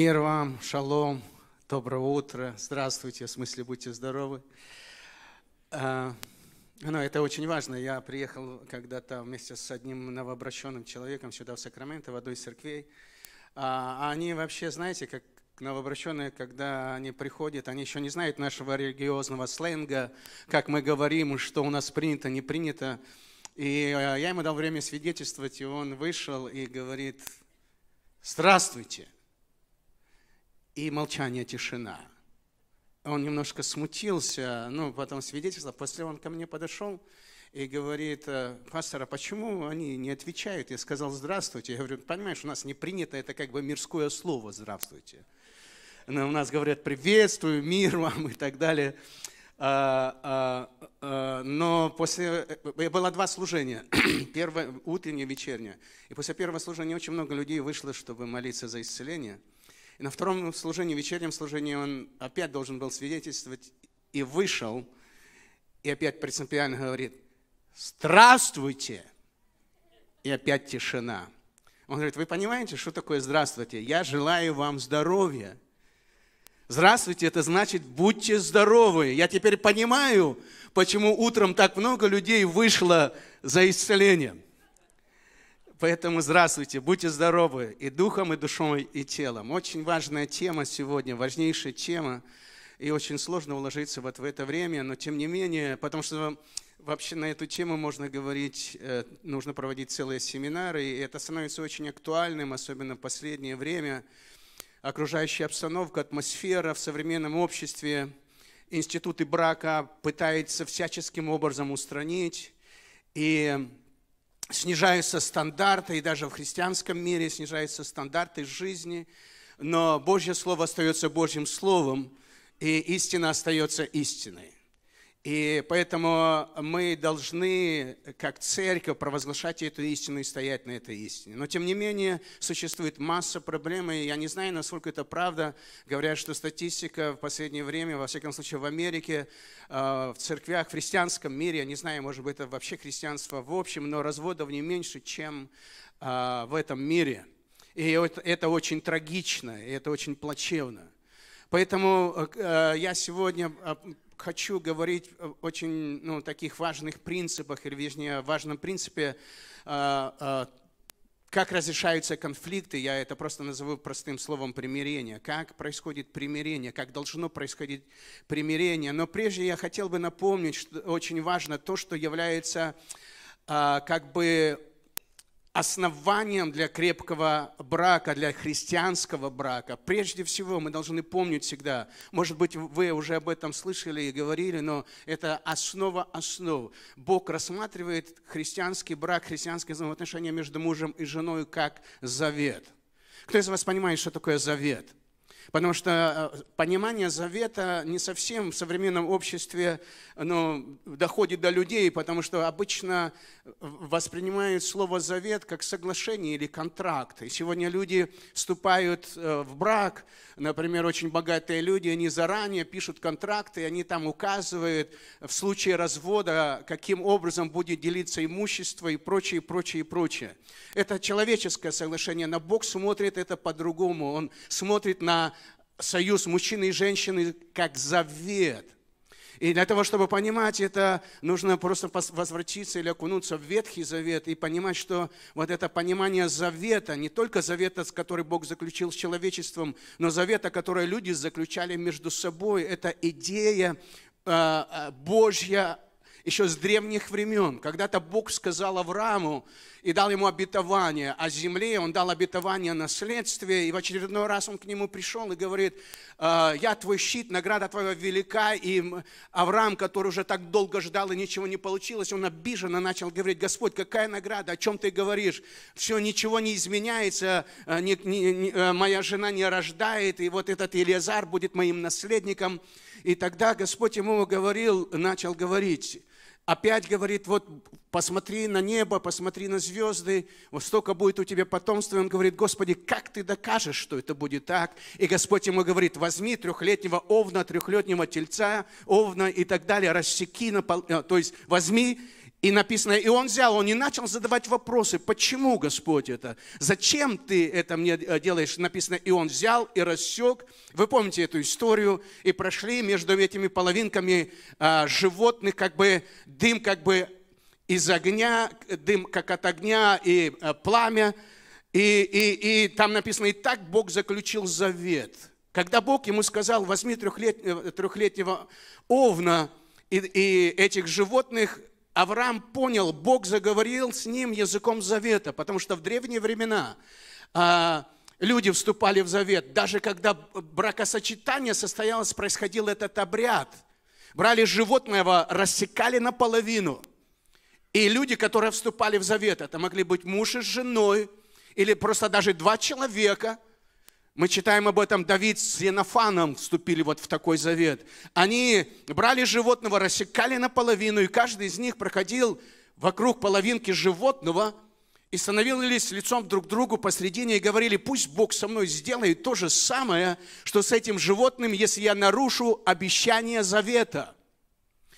Мир вам, шалом, доброе утро, здравствуйте, в смысле будьте здоровы. А, ну, это очень важно. Я приехал когда-то вместе с одним новообращенным человеком сюда, в Сакраменто, в одной из церквей. А, а они вообще, знаете, как новообращенные, когда они приходят, они еще не знают нашего религиозного сленга, как мы говорим, что у нас принято, не принято. И а, я ему дал время свидетельствовать, и он вышел и говорит, «Здравствуйте!» и молчание, тишина. Он немножко смутился, ну, потом свидетельство. После он ко мне подошел и говорит, «Э, пастор, а почему они не отвечают? Я сказал, здравствуйте. Я говорю, понимаешь, у нас не принято это как бы мирское слово «здравствуйте». Но ну, у нас говорят «приветствую», «мир вам» и так далее. А, а, а, но после... Э, э, было два служения. Первое, утреннее, вечернее. И после первого служения очень много людей вышло, чтобы молиться за исцеление – и на втором служении, вечернем служении, он опять должен был свидетельствовать и вышел, и опять принципиально говорит, «Здравствуйте!» И опять тишина. Он говорит, вы понимаете, что такое «здравствуйте»? Я желаю вам здоровья. Здравствуйте, это значит, будьте здоровы. Я теперь понимаю, почему утром так много людей вышло за исцелением. Поэтому здравствуйте, будьте здоровы и духом, и душой, и телом. Очень важная тема сегодня, важнейшая тема. И очень сложно уложиться вот в это время, но тем не менее, потому что вообще на эту тему можно говорить, э, нужно проводить целые семинары, и это становится очень актуальным, особенно в последнее время. Окружающая обстановка, атмосфера в современном обществе, институты брака пытаются всяческим образом устранить. И снижаются стандарты, и даже в христианском мире снижаются стандарты жизни, но Божье Слово остается Божьим Словом, и истина остается истиной. И поэтому мы должны, как церковь, провозглашать эту истину и стоять на этой истине. Но, тем не менее, существует масса проблем, и я не знаю, насколько это правда. Говорят, что статистика в последнее время, во всяком случае, в Америке, э, в церквях, в христианском мире, я не знаю, может быть, это вообще христианство в общем, но разводов не меньше, чем э, в этом мире. И это очень трагично, и это очень плачевно. Поэтому э, я сегодня хочу говорить очень ну, таких важных принципах, или вернее, важном принципе, а, а, как разрешаются конфликты, я это просто назову простым словом примирение. Как происходит примирение, как должно происходить примирение. Но прежде я хотел бы напомнить, что очень важно то, что является а, как бы основанием для крепкого брака, для христианского брака, прежде всего мы должны помнить всегда, может быть, вы уже об этом слышали и говорили, но это основа основ. Бог рассматривает христианский брак, христианские взаимоотношения между мужем и женой как завет. Кто из вас понимает, что такое завет? Потому что э, понимание завета не совсем в современном обществе ну, доходит до людей, потому что обычно э, воспринимают слово завет как соглашение или контракт. И сегодня люди вступают э, в брак, например, очень богатые люди, они заранее пишут контракты, они там указывают в случае развода, каким образом будет делиться имущество и прочее, прочее, прочее. Это человеческое соглашение, но Бог смотрит это по-другому, Он смотрит на союз мужчины и женщины как завет. И для того, чтобы понимать это, нужно просто возвратиться или окунуться в Ветхий Завет и понимать, что вот это понимание завета, не только завета, который Бог заключил с человечеством, но завета, который люди заключали между собой, это идея э, э, Божья еще с древних времен. Когда-то Бог сказал Аврааму и дал ему обетование о земле, он дал обетование о наследстве, и в очередной раз он к нему пришел и говорит, «А, я твой щит, награда твоя велика, и Авраам, который уже так долго ждал и ничего не получилось, он обиженно начал говорить, Господь, какая награда, о чем ты говоришь? Все, ничего не изменяется, не, не, не, моя жена не рождает, и вот этот Елизар будет моим наследником. И тогда Господь ему говорил, начал говорить, опять говорит, вот посмотри на небо, посмотри на звезды, вот столько будет у тебя потомства. И он говорит, Господи, как ты докажешь, что это будет так? И Господь ему говорит, возьми трехлетнего овна, трехлетнего тельца, овна и так далее, рассеки, на пол... Э, то есть возьми и написано, и он взял, он не начал задавать вопросы, почему, Господь, это, зачем ты это мне э, делаешь? Написано, и он взял и рассек. Вы помните эту историю? И прошли между этими половинками а, животных, как бы дым, как бы из огня, дым как от огня и а, пламя. И, и, и там написано, и так Бог заключил завет. Когда Бог ему сказал, возьми трехлет, э, трехлетнего овна и, и этих животных, Авраам понял, Бог заговорил с ним языком завета, потому что в древние времена а, люди вступали в завет. Даже когда бракосочетание состоялось, происходил этот обряд. Брали животного, рассекали наполовину. И люди, которые вступали в завет, это могли быть муж и с женой, или просто даже два человека – мы читаем об этом, Давид с Енофаном вступили вот в такой завет. Они брали животного, рассекали наполовину, и каждый из них проходил вокруг половинки животного и становились лицом друг к другу посредине и говорили, пусть Бог со мной сделает то же самое, что с этим животным, если я нарушу обещание завета.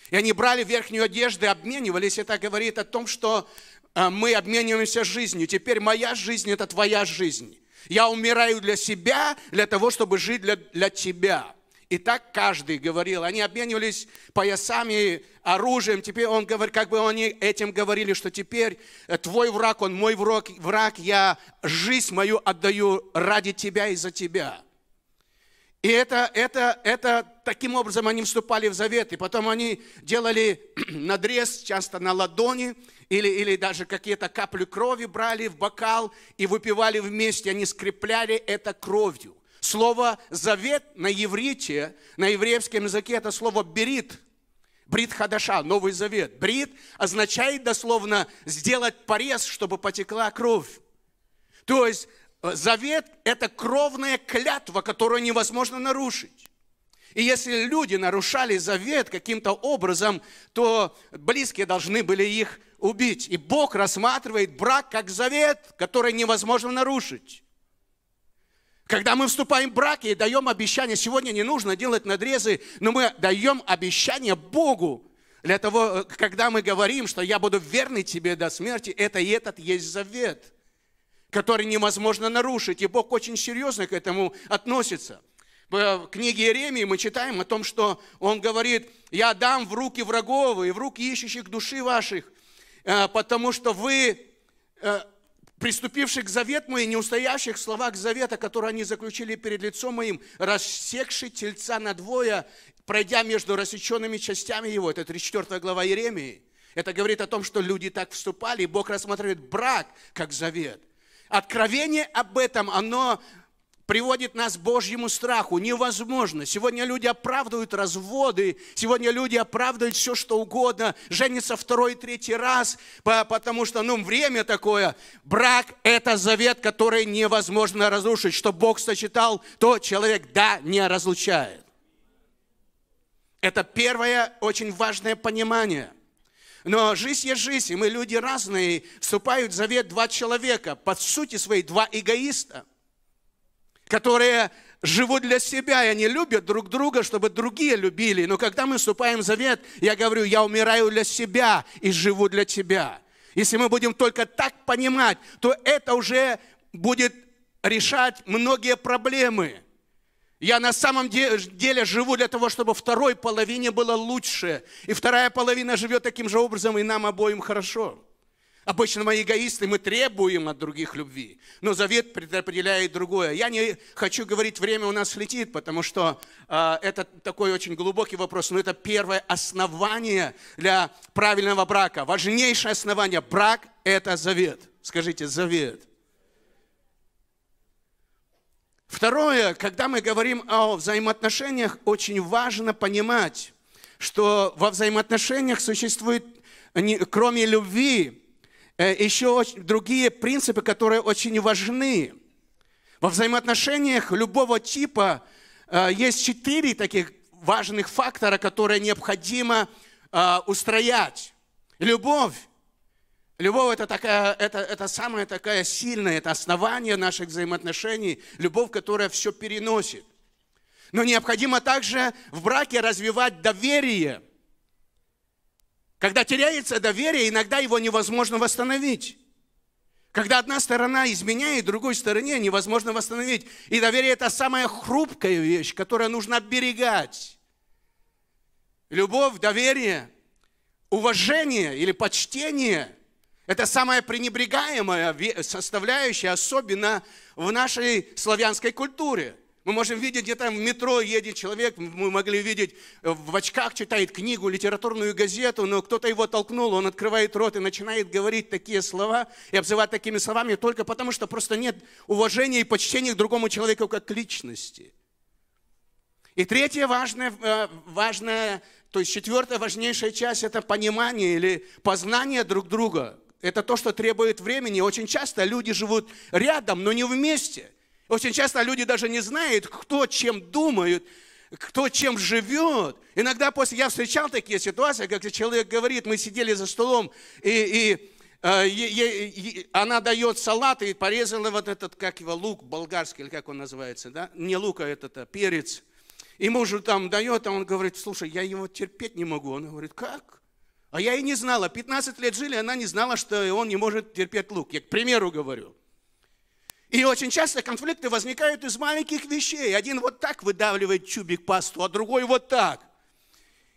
И они брали верхнюю одежду и обменивались. Это говорит о том, что э, мы обмениваемся жизнью. Теперь моя жизнь – это твоя жизнь. Я умираю для себя, для того, чтобы жить для, для тебя. И так каждый говорил. Они обменивались поясами, оружием. Теперь он говорит, как бы они этим говорили, что теперь э, твой враг, он мой враг, враг, я жизнь мою отдаю ради тебя и за тебя. И это, это, это таким образом они вступали в завет. И потом они делали надрез часто на ладони, или, или даже какие-то капли крови брали в бокал и выпивали вместе, они скрепляли это кровью. Слово «завет» на иврите, на еврейском языке это слово «берит», Брит Хадаша, Новый Завет. Брит означает дословно сделать порез, чтобы потекла кровь. То есть э, завет – это кровная клятва, которую невозможно нарушить. И если люди нарушали завет каким-то образом, то близкие должны были их убить. И Бог рассматривает брак как завет, который невозможно нарушить. Когда мы вступаем в брак и даем обещание, сегодня не нужно делать надрезы, но мы даем обещание Богу. Для того, э, когда мы говорим, что я буду верный тебе до смерти, это и этот есть завет, который невозможно нарушить. И Бог очень серьезно к этому относится в э, книге Иеремии мы читаем о том, что он говорит, «Я дам в руки врагов и в руки ищущих души ваших, Э, потому что вы, э, приступивших к завет мой, не устоявших в словах завета, которые они заключили перед лицом моим, рассекши тельца надвое, пройдя между рассеченными частями его». Это 34 глава Иеремии. Это говорит о том, что люди так вступали, и Бог рассматривает брак как завет. Откровение об этом, оно приводит нас к Божьему страху. Невозможно. Сегодня люди оправдывают разводы, сегодня люди оправдывают все, что угодно, женятся второй, третий раз, потому что, ну, время такое. Брак – это завет, который невозможно разрушить. Что Бог сочетал, то человек, да, не разлучает. Это первое очень важное понимание – но жизнь есть жизнь, и мы люди разные, вступают в завет два человека, по сути своей два эгоиста которые живут для себя, и они любят друг друга, чтобы другие любили. Но когда мы вступаем в завет, я говорю, я умираю для себя и живу для тебя. Если мы будем только так понимать, то это уже будет решать многие проблемы. Я на самом деле живу для того, чтобы второй половине было лучше. И вторая половина живет таким же образом, и нам обоим хорошо. Обычно мы эгоисты, мы требуем от других любви. Но завет предопределяет другое. Я не хочу говорить, время у нас летит, потому что э, это такой очень глубокий вопрос, но это первое основание для правильного брака. Важнейшее основание. Брак – это завет. Скажите, завет. Второе, когда мы говорим о взаимоотношениях, очень важно понимать, что во взаимоотношениях существует, кроме любви, Э, еще другие принципы, которые очень важны. Во взаимоотношениях любого типа э, есть четыре таких важных фактора, которые необходимо э, устроять. Любовь. Любовь это, такая, это, это самая такая сильная, это основание наших взаимоотношений, любовь, которая все переносит. Но необходимо также в браке развивать доверие – когда теряется доверие, иногда его невозможно восстановить. Когда одна сторона изменяет, другой стороне невозможно восстановить. И доверие – это самая хрупкая вещь, которую нужно оберегать. Любовь, доверие, уважение или почтение – это самая пренебрегаемая составляющая, особенно в нашей славянской культуре – мы можем видеть, где там в метро едет человек, мы могли видеть, э, в очках читает книгу, литературную газету, но кто-то его толкнул, он открывает рот и начинает говорить такие слова и обзывать такими словами только потому, что просто нет уважения и почтения к другому человеку как к личности. И третья важная, э, важная, то есть четвертая важнейшая часть – это понимание или познание друг друга. Это то, что требует времени. Очень часто люди живут рядом, но не вместе – очень часто люди даже не знают, кто чем думает, кто чем живет. Иногда после я встречал такие ситуации, когда человек говорит, мы сидели за столом, и, и э, е, е, она дает салат и порезала вот этот, как его, лук болгарский, или как он называется, да? Не лук, а этот, а перец. И мужу там дает, а он говорит, слушай, я его терпеть не могу. Он говорит, как? А я и не знала. 15 лет жили, она не знала, что он не может терпеть лук. Я к примеру говорю. И очень часто конфликты возникают из маленьких вещей. Один вот так выдавливает чубик пасту, а другой вот так.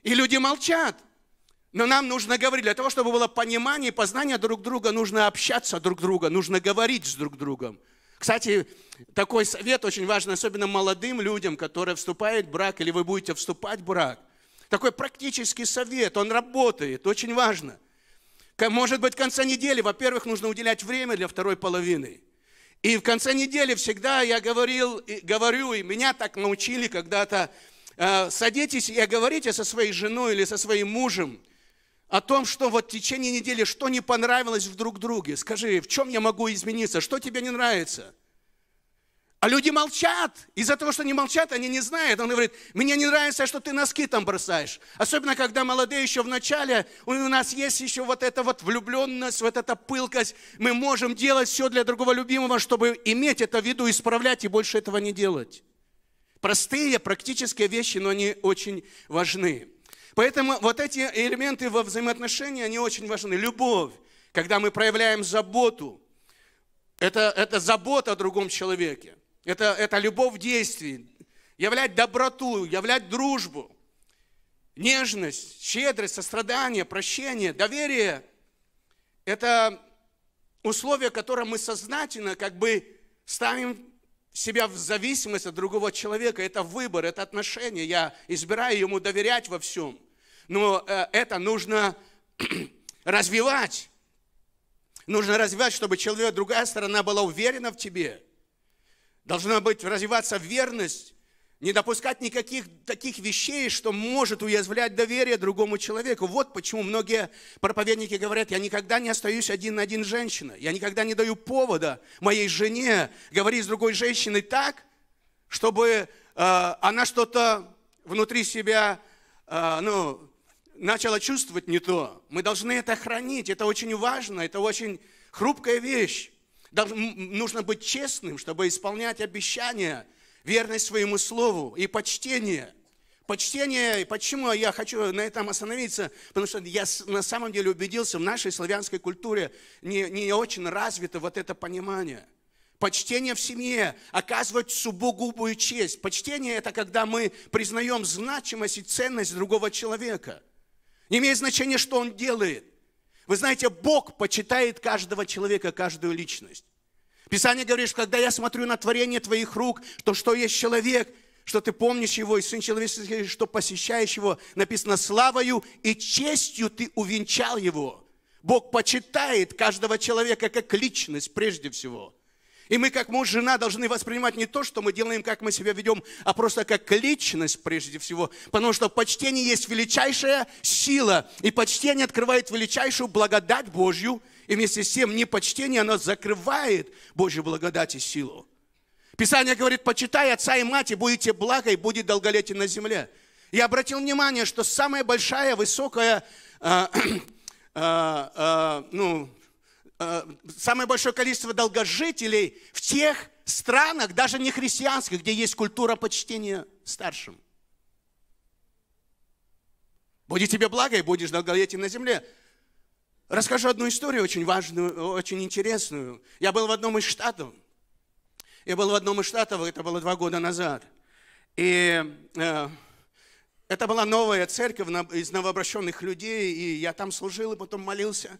И люди молчат. Но нам нужно говорить. Для того, чтобы было понимание и познание друг друга, нужно общаться друг друга, нужно говорить с друг другом. Кстати, такой совет очень важен, особенно молодым людям, которые вступают в брак, или вы будете вступать в брак. Такой практический совет, он работает, очень важно. Может быть, в конце недели, во-первых, нужно уделять время для второй половины – и в конце недели всегда я говорил, говорю, и меня так научили когда-то, э, садитесь и говорите со своей женой или со своим мужем о том, что вот в течение недели что не понравилось в друг друге. Скажи, в чем я могу измениться, что тебе не нравится – а люди молчат. Из-за того, что они молчат, они не знают. Он говорит, мне не нравится, что ты носки там бросаешь. Особенно, когда молодые еще в начале, у нас есть еще вот эта вот влюбленность, вот эта пылкость. Мы можем делать все для другого любимого, чтобы иметь это в виду, исправлять и больше этого не делать. Простые, практические вещи, но они очень важны. Поэтому вот эти элементы во взаимоотношениях, они очень важны. Любовь, когда мы проявляем заботу, это, это забота о другом человеке. Это, это любовь в действии, являть доброту, являть дружбу, нежность, щедрость, сострадание, прощение, доверие. Это условия, которые мы сознательно как бы ставим себя в зависимость от другого человека. Это выбор, это отношение. Я избираю ему доверять во всем. Но э, это нужно развивать. Нужно развивать, чтобы человек, другая сторона была уверена в тебе – Должна быть развиваться верность, не допускать никаких таких вещей, что может уязвлять доверие другому человеку. Вот почему многие проповедники говорят, я никогда не остаюсь один на один с женщиной, я никогда не даю повода моей жене говорить с другой женщиной так, чтобы э, она что-то внутри себя, э, ну, начала чувствовать не то. Мы должны это хранить, это очень важно, это очень хрупкая вещь нужно быть честным, чтобы исполнять обещания, верность своему слову и почтение. Почтение, почему я хочу на этом остановиться, потому что я на самом деле убедился, в нашей славянской культуре не, не очень развито вот это понимание – Почтение в семье, оказывать субогубую честь. Почтение – это когда мы признаем значимость и ценность другого человека. Не имеет значения, что он делает. Вы знаете, Бог почитает каждого человека, каждую личность. Писание говорит, что когда я смотрю на творение твоих рук, то что есть человек, что ты помнишь его, и Сын Человеческий, что посещаешь его, написано славою и честью ты увенчал его. Бог почитает каждого человека как личность прежде всего – и мы, как муж и жена, должны воспринимать не то, что мы делаем, как мы себя ведем, а просто как личность прежде всего. Потому что почтение есть величайшая сила. И почтение открывает величайшую благодать Божью. И вместе с тем непочтение, оно закрывает Божью благодать и силу. Писание говорит, почитай отца и мать, и будете благо, и будет долголетие на земле. Я обратил внимание, что самая большая, высокая, э, э, э, ну, Э, самое большое количество долгожителей в тех странах, даже не христианских, где есть культура почтения старшим. Будет тебе благо, и будешь долголетен на земле. Расскажу одну историю очень важную, очень интересную. Я был в одном из штатов. Я был в одном из штатов, это было два года назад. И э, это была новая церковь из новообращенных людей, и я там служил, и потом молился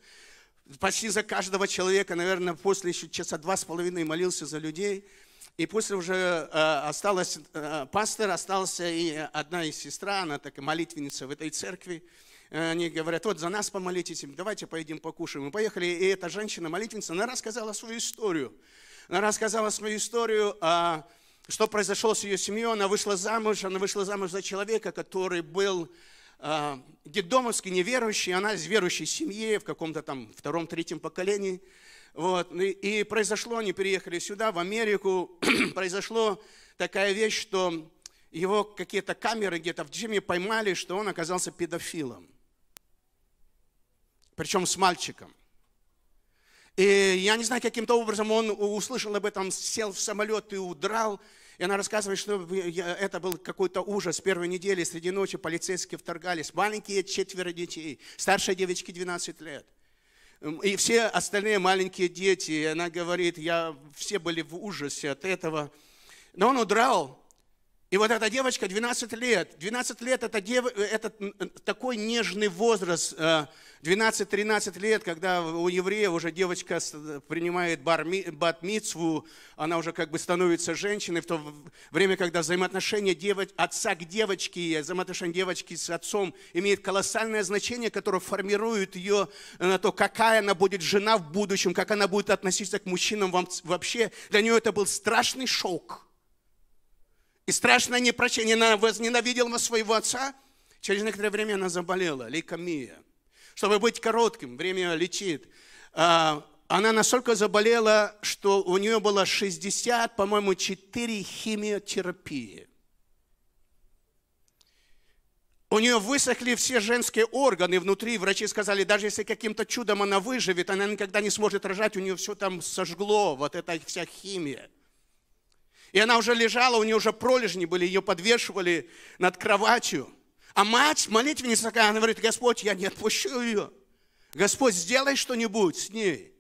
почти за каждого человека, наверное, после еще часа два с половиной молился за людей. И после уже э, осталась, э, пастор остался и одна из сестра, она такая молитвенница в этой церкви. Э, они говорят, вот за нас помолитесь, давайте поедем покушаем. Мы поехали, и эта женщина-молитвенница, она рассказала свою историю. Она рассказала свою историю, а, что произошло с ее семьей. Она вышла замуж, она вышла замуж за человека, который был а, детдомовский, неверующий, она из верующей семьи, в каком-то там втором-третьем поколении. Вот. И, произошло, они переехали сюда, в Америку, произошло такая вещь, что его какие-то камеры где-то в джиме поймали, что он оказался педофилом. Причем с мальчиком. И я не знаю, каким-то образом он услышал об этом, сел в самолет и удрал. И она рассказывает, что это был какой-то ужас. Первой недели среди ночи полицейские вторгались. Маленькие четверо детей, старшей девочке 12 лет. Эм, и все остальные маленькие дети, она говорит, я, все были в ужасе от этого. Но он удрал, и вот эта девочка 12 лет, 12 лет это, дев... это такой нежный возраст, 12-13 э, лет, когда у еврея уже девочка э, принимает барми... батмицву, она уже как бы становится женщиной, в то время, когда взаимоотношения девоч... отца к девочке, взаимоотношения девочки с отцом имеет колоссальное значение, которое формирует ее э, на то, какая она будет жена в будущем, как она будет относиться к мужчинам вообще. Для нее это был страшный шок и страшное непрощение. Она возненавидела своего отца. Через некоторое время она заболела, лейкомия. Чтобы быть коротким, время лечит. А, она настолько заболела, что у нее было 60, по-моему, 4 химиотерапии. У нее высохли все женские органы внутри. Врачи сказали, даже если каким-то чудом она выживет, она никогда не сможет рожать, у нее все там сожгло, вот эта вся химия. И она уже лежала, у нее уже пролежни были, ее подвешивали над кроватью. А мать, молитвенница такая, она говорит, Господь, я не отпущу ее. Господь, сделай что-нибудь с ней.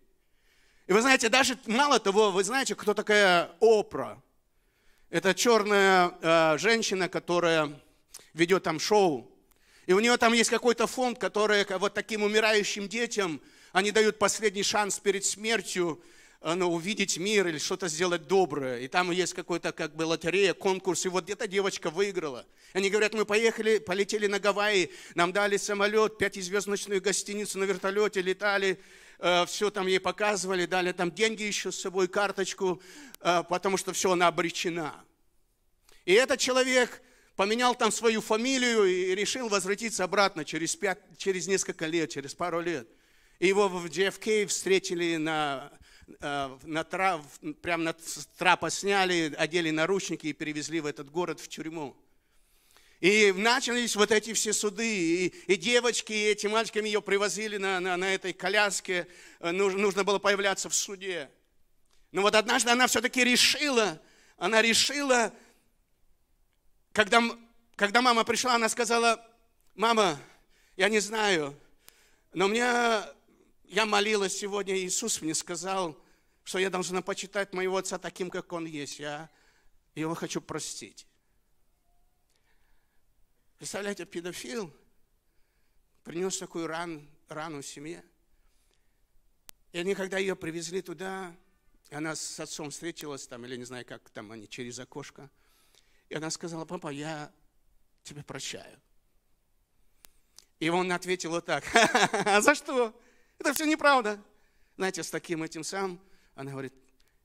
И вы знаете, даже мало того, вы знаете, кто такая Опра? Это черная э, женщина, которая ведет там шоу. И у нее там есть какой-то фонд, который вот таким умирающим детям, они дают последний шанс перед смертью. Э, ну, увидеть мир или что-то сделать доброе. И там есть какой-то как бы лотерея, конкурс. И вот где-то девочка выиграла. Они говорят, мы поехали, полетели на Гавайи, нам дали самолет, пятизвездочную гостиницу на вертолете, летали, э, все там ей показывали, дали там деньги еще с собой, карточку, э, потому что все, она обречена. И этот человек поменял там свою фамилию и решил возвратиться обратно через, пять, через несколько лет, через пару лет. И его в JFK встретили на Э, на трав, прям на трапа сняли, одели наручники и перевезли в этот город, в тюрьму. И начались вот эти все суды, и, и девочки, и эти мальчиками ее привозили на, на, на этой коляске, э, нужно, нужно было появляться в суде. Но вот однажды она все-таки решила, она решила, когда, когда мама пришла, она сказала, мама, я не знаю, но мне я молилась сегодня, Иисус мне сказал, что я должна почитать моего отца таким, как он есть. Я его хочу простить. Представляете, педофил принес такую ран, рану семье. И они, когда ее привезли туда, и она с отцом встретилась там, или не знаю, как там они, через окошко. И она сказала, папа, я тебе прощаю. И он ответил вот так, за что? Это все неправда. Знаете, с таким этим сам она говорит,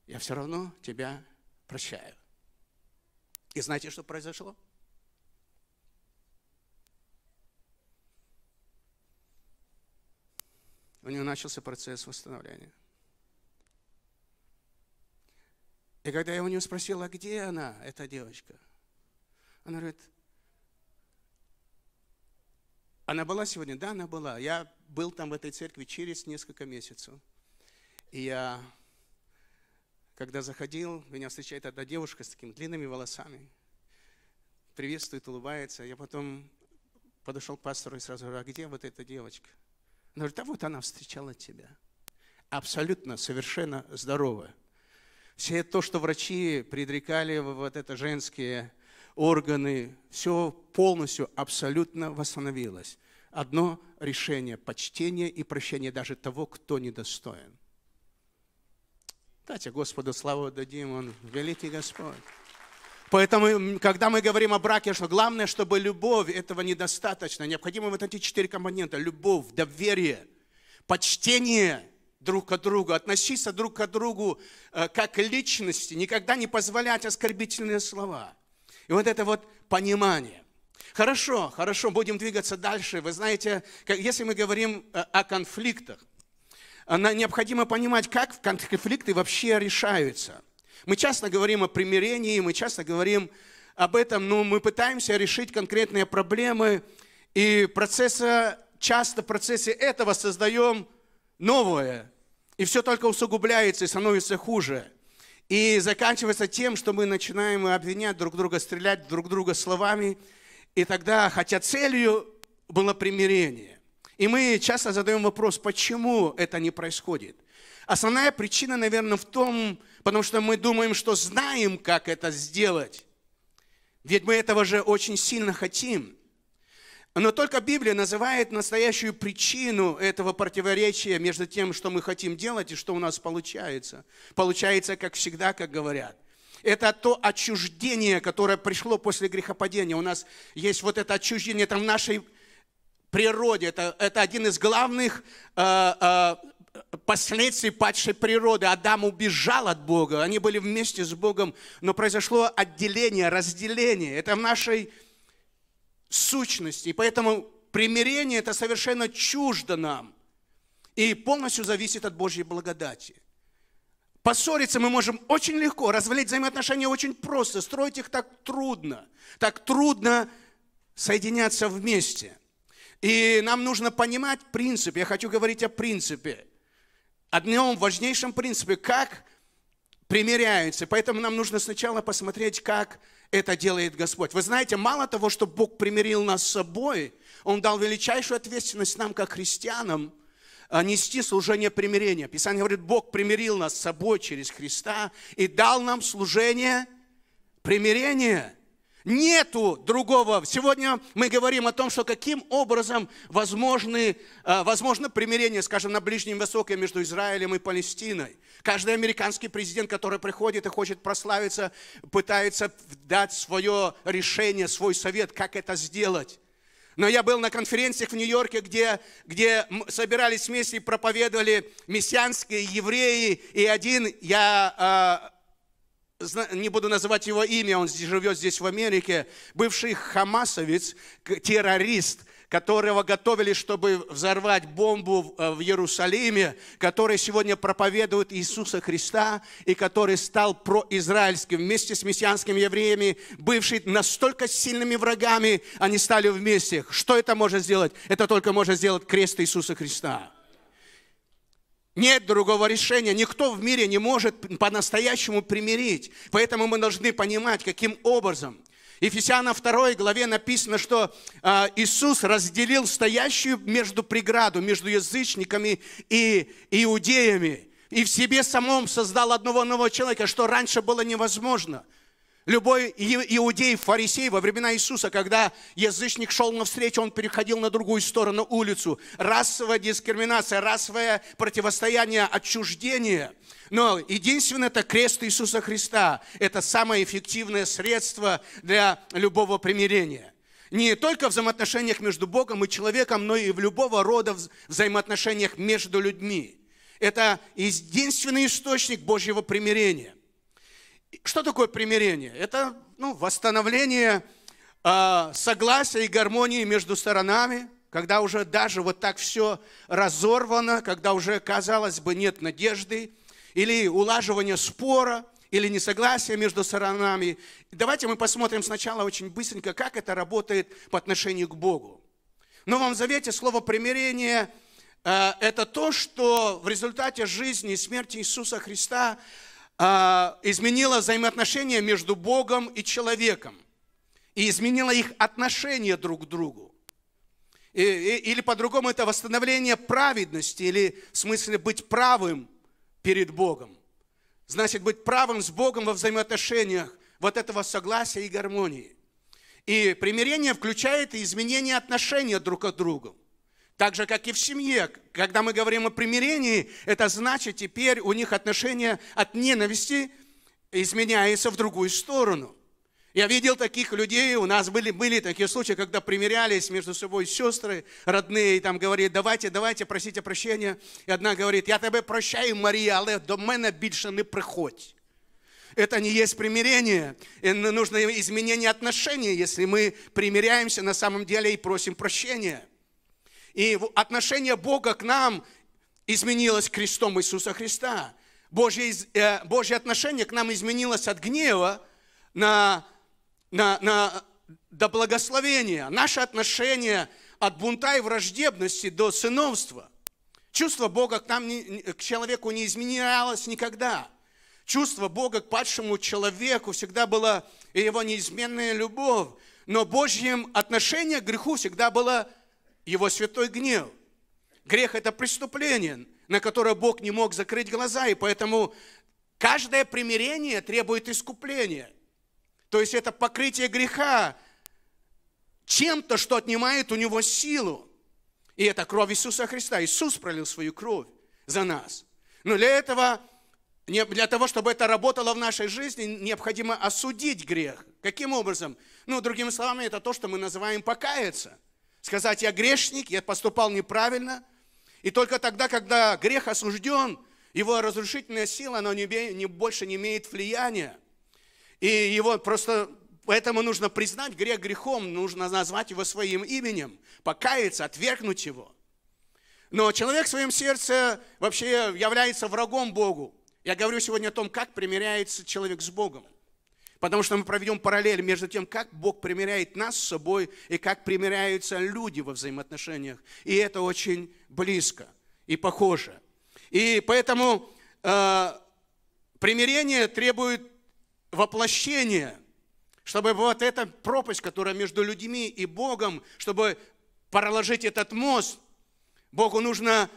я все равно тебя прощаю. И знаете, что произошло? У нее начался процесс восстановления. И когда я у нее спросила, где она, эта девочка, она говорит, она была сегодня? Да, она была. Я был там в этой церкви через несколько месяцев. И я, когда заходил, меня встречает одна девушка с такими длинными волосами. Приветствует, улыбается. Я потом подошел к пастору и сразу говорю, а где вот эта девочка? Она говорит, да вот она встречала тебя. Абсолютно, совершенно здоровая. Все то, что врачи предрекали, вот это женские органы, все полностью, абсолютно восстановилось. Одно решение – почтение и прощение даже того, кто недостоин. Дайте Господу славу дадим, Он великий Господь. Поэтому, когда мы говорим о браке, что главное, чтобы любовь, этого недостаточно. Необходимы вот эти четыре компонента. Любовь, доверие, почтение друг к другу, относиться друг к другу э, как к личности, никогда не позволять оскорбительные слова – и вот это вот понимание. Хорошо, хорошо, будем двигаться дальше. Вы знаете, если мы говорим э, о конфликтах, необходимо понимать, как конфликты вообще решаются. Мы часто говорим о примирении, мы часто говорим об этом, но мы пытаемся решить конкретные проблемы, и процесса, часто в процессе этого создаем новое, и все только усугубляется и становится хуже – и заканчивается тем, что мы начинаем обвинять друг друга, стрелять друг друга словами. И тогда, хотя целью было примирение, и мы часто задаем вопрос, почему это не происходит. Основная причина, наверное, в том, потому что мы думаем, что знаем, как это сделать. Ведь мы этого же очень сильно хотим. Но только Библия называет настоящую причину этого противоречия между тем, что мы хотим делать и что у нас получается. Получается, как всегда, как говорят. Это то отчуждение, которое пришло после грехопадения. У нас есть вот это отчуждение, это в нашей природе. Это, это один из главных э, э, последствий падшей природы. Адам убежал от Бога, они были вместе с Богом, но произошло отделение, разделение. Это в нашей сущности. И поэтому примирение это совершенно чуждо нам. И полностью зависит от Божьей благодати. Поссориться мы можем очень легко, развалить взаимоотношения очень просто, строить их так трудно. Так трудно соединяться вместе. И нам нужно понимать принцип, я хочу говорить о принципе, одном важнейшем принципе, как примиряются. Поэтому нам нужно сначала посмотреть, как это делает Господь. Вы знаете, мало того, что Бог примирил нас с собой, Он дал величайшую ответственность нам, как христианам, а, нести служение примирения. Писание говорит, Бог примирил нас с собой через Христа и дал нам служение примирения. Нету другого. Сегодня мы говорим о том, что каким образом возможны, э, возможно примирение, скажем, на Ближнем Востоке между Израилем и Палестиной. Каждый американский президент, который приходит и хочет прославиться, пытается дать свое решение, свой совет, как это сделать. Но я был на конференциях в Нью-Йорке, где, где собирались вместе и проповедовали мессианские евреи. И один я э, не буду называть его имя, он живет здесь в Америке, бывший хамасовец, террорист, которого готовили, чтобы взорвать бомбу э, в Иерусалиме, который сегодня проповедует Иисуса Христа и который стал произраильским вместе с мессианскими евреями, бывший настолько сильными врагами, они стали вместе. Что это может сделать? Это только может сделать крест Иисуса Христа. Нет другого решения. Никто в мире не может по-настоящему примирить. Поэтому мы должны понимать, каким образом. Ефесянам 2 главе написано, что а, Иисус разделил стоящую между преграду, между язычниками и иудеями. И в себе самом создал одного нового человека, что раньше было невозможно – Любой иудей, фарисей во времена Иисуса, когда язычник шел навстречу, он переходил на другую сторону улицу. Расовая дискриминация, расовое противостояние, отчуждение. Но единственное, это крест Иисуса Христа. Это самое эффективное средство для любого примирения не только в взаимоотношениях между Богом и человеком, но и в любого рода взаимоотношениях между людьми. Это единственный источник Божьего примирения. Что такое примирение? Это ну, восстановление э, согласия и гармонии между сторонами, когда уже даже вот так все разорвано, когда уже, казалось бы, нет надежды, или улаживание спора, или несогласия между сторонами. Давайте мы посмотрим сначала очень быстренько, как это работает по отношению к Богу. В Новом Завете слово «примирение» а, – это то, что в результате жизни и смерти Иисуса Христа – а, изменила взаимоотношения между Богом и человеком. И изменила их отношения друг к другу. И, и, или по-другому это восстановление праведности, или в смысле быть правым перед Богом. Значит, быть правым с Богом во взаимоотношениях вот этого согласия и гармонии. И примирение включает и изменение отношения друг к другу. Так же, как и в семье, когда мы говорим о примирении, это значит, теперь у них отношения от ненависти изменяются в другую сторону. Я видел таких людей, у нас были, были такие случаи, когда примирялись между собой сестры, родные, и там говорит, давайте, давайте, просите прощения. И одна говорит, я тебе прощаю, Мария, але до меня больше не приходь. Это не есть примирение. нужно изменение отношений, если мы примиряемся на самом деле и просим прощения. И отношение Бога к нам изменилось крестом Иисуса Христа. Божье, э, Божье отношение к нам изменилось от гнева на, на, на, до благословения. Наше отношение от бунта и враждебности до сыновства. Чувство Бога к, нам, к человеку не изменялось никогда. Чувство Бога к падшему человеку всегда было его неизменная любовь. Но Божьим отношение к греху всегда было его святой гнев. Грех – это преступление, на которое Бог не мог закрыть глаза, и поэтому каждое примирение требует искупления. То есть это покрытие греха чем-то, что отнимает у него силу. И это кровь Иисуса Христа. Иисус пролил свою кровь за нас. Но для этого, для того, чтобы это работало в нашей жизни, необходимо осудить грех. Каким образом? Ну, другими словами, это то, что мы называем покаяться – Сказать, я грешник, я поступал неправильно. И только тогда, когда грех осужден, его разрушительная сила, она не, больше не имеет влияния. И его просто, поэтому нужно признать грех грехом, нужно назвать его своим именем, покаяться, отвергнуть его. Но человек в своем сердце вообще является врагом Богу. Я говорю сегодня о том, как примиряется человек с Богом. Потому что мы проведем параллель между тем, как Бог примиряет нас с собой и как примиряются люди во взаимоотношениях. И это очень близко и похоже. И поэтому э, примирение требует воплощения, чтобы вот эта пропасть, которая между людьми и Богом, чтобы проложить этот мост, Богу нужно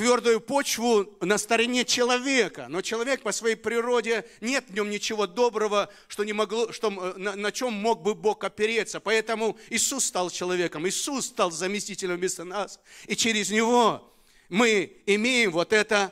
твердую почву на стороне человека. Но человек по своей природе, нет в нем ничего доброго, что не могло, что, э, на, на чем мог бы Бог опереться. Поэтому Иисус стал человеком, Иисус стал заместителем вместо нас. И через Него мы имеем вот, это,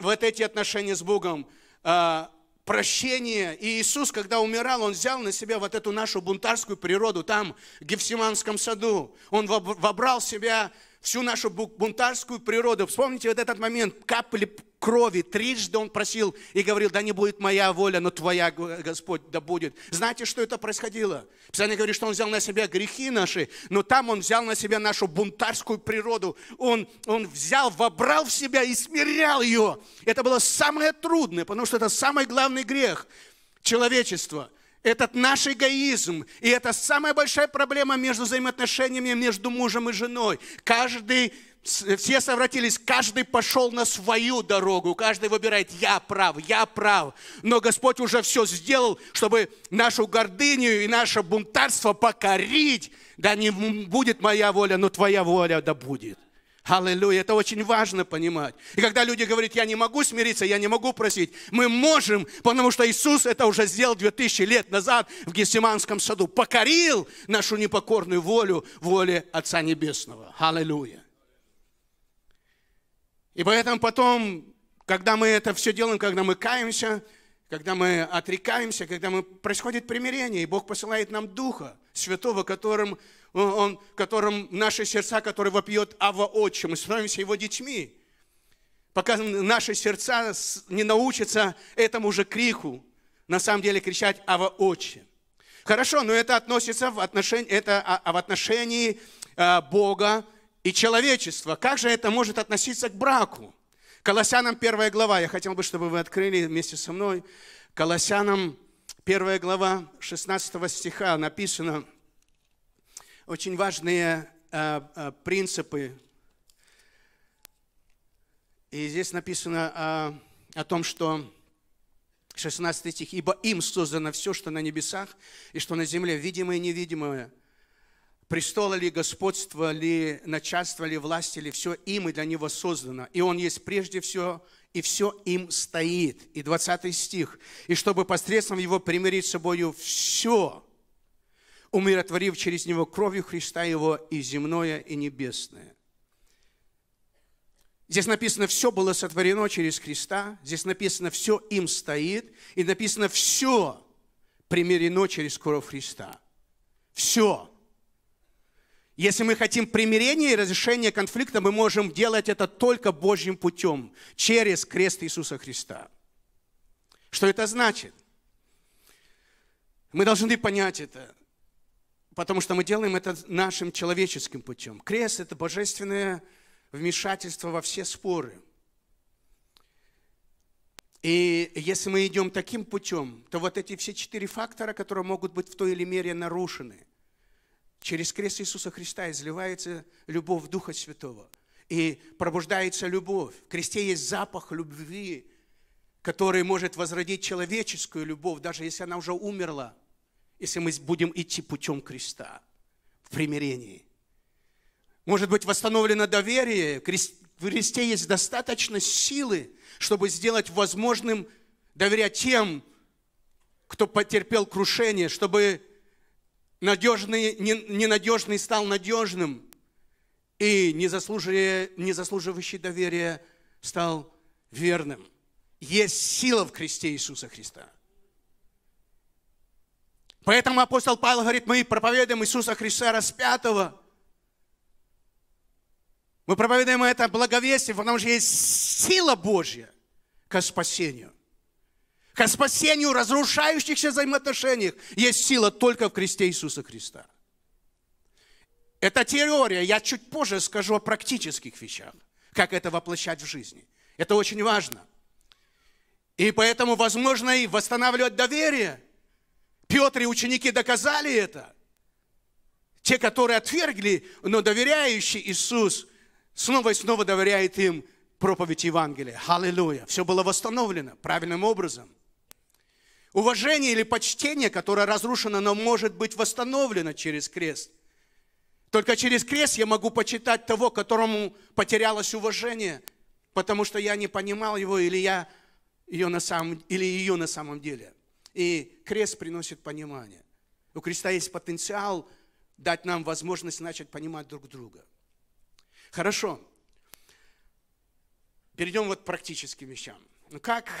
вот эти отношения с Богом, а, прощение. И Иисус, когда умирал, Он взял на себя вот эту нашу бунтарскую природу там, в Гефсиманском саду. Он вобрал в себя всю нашу бунтарскую природу. Вспомните вот этот момент, капли крови. Трижды он просил и говорил, да не будет моя воля, но твоя, Господь, да будет. Знаете, что это происходило? Писание говорит, что он взял на себя грехи наши, но там он взял на себя нашу бунтарскую природу. Он, он взял, вобрал в себя и смирял ее. Это было самое трудное, потому что это самый главный грех человечества – этот наш эгоизм, и это самая большая проблема между взаимоотношениями между мужем и женой. Каждый, э, все совратились, каждый пошел на свою дорогу, каждый выбирает «я прав, я прав». Но Господь уже все сделал, чтобы нашу гордыню и наше бунтарство покорить. Да не будет моя воля, но твоя воля да будет. Аллилуйя, это очень важно понимать. И когда люди говорят, я не могу смириться, я не могу просить, мы можем, потому что Иисус это уже сделал 2000 лет назад в Гесеманском саду, покорил нашу непокорную волю, воле Отца Небесного. Аллилуйя. И поэтому потом, когда мы это все делаем, когда мы каемся, когда мы отрекаемся, когда мы, происходит примирение, и Бог посылает нам Духа Святого, которым, э, он, которым наши сердца, который вопьет Ава Отче, мы становимся Его детьми. Пока наши сердца не научатся этому же крику, на самом деле кричать Ава Отче. Хорошо, но это относится в отношении, это а, а в отношении э, Бога и человечества. Как же это может относиться к браку? Колоссянам первая глава, я хотел бы, чтобы вы открыли вместе со мной. Колоссянам первая глава 16 стиха написано очень важные э, э, принципы. И здесь написано о, э, о том, что 16 стих, «Ибо им создано все, что на небесах и что на земле, видимое и невидимое, престола ли, господство ли, начальство ли, власть ли, все им и для него создано. И он есть прежде всего, и все им стоит. И 20 стих. «И чтобы посредством его примирить с собою все, умиротворив через него кровью Христа его и земное, и небесное». Здесь написано, все было сотворено через Христа. Здесь написано, все им стоит. И написано, все примирено через кровь Христа. Все. Если мы хотим примирения и разрешения конфликта, мы можем делать это только Божьим путем, через крест Иисуса Христа. Что это значит? Мы должны понять это, потому что мы делаем это нашим человеческим путем. Крест – это божественное вмешательство во все споры. И если мы идем таким путем, то вот эти все четыре фактора, которые могут быть в той или мере нарушены – Через крест Иисуса Христа изливается любовь Духа Святого. И пробуждается любовь. В кресте есть запах любви, который может возродить человеческую любовь, даже если она уже умерла, если мы будем идти путем креста в примирении. Может быть, восстановлено доверие. В кресте есть достаточно силы, чтобы сделать возможным доверять тем, кто потерпел крушение, чтобы Надежный, ненадежный стал надежным, и незаслуживающий доверия стал верным. Есть сила в кресте Иисуса Христа. Поэтому апостол Павел говорит, мы проповедуем Иисуса Христа распятого. Мы проповедуем это благовестие, потому что есть сила Божья к спасению – к спасению разрушающихся взаимоотношений есть сила только в кресте Иисуса Христа. Это теория, я чуть позже скажу о практических вещах, как это воплощать в жизни. Это очень важно. И поэтому возможно и восстанавливать доверие. Петр и ученики доказали это. Те, которые отвергли, но доверяющий Иисус, снова и снова доверяет им проповедь Евангелия. Аллилуйя. Все было восстановлено правильным образом – Уважение или почтение, которое разрушено, но может быть восстановлено через крест. Только через крест я могу почитать того, которому потерялось уважение, потому что я не понимал его или, я ее, на самом, или ее на самом деле. И крест приносит понимание. У креста есть потенциал дать нам возможность начать понимать друг друга. Хорошо. Перейдем вот к практическим вещам. Ну как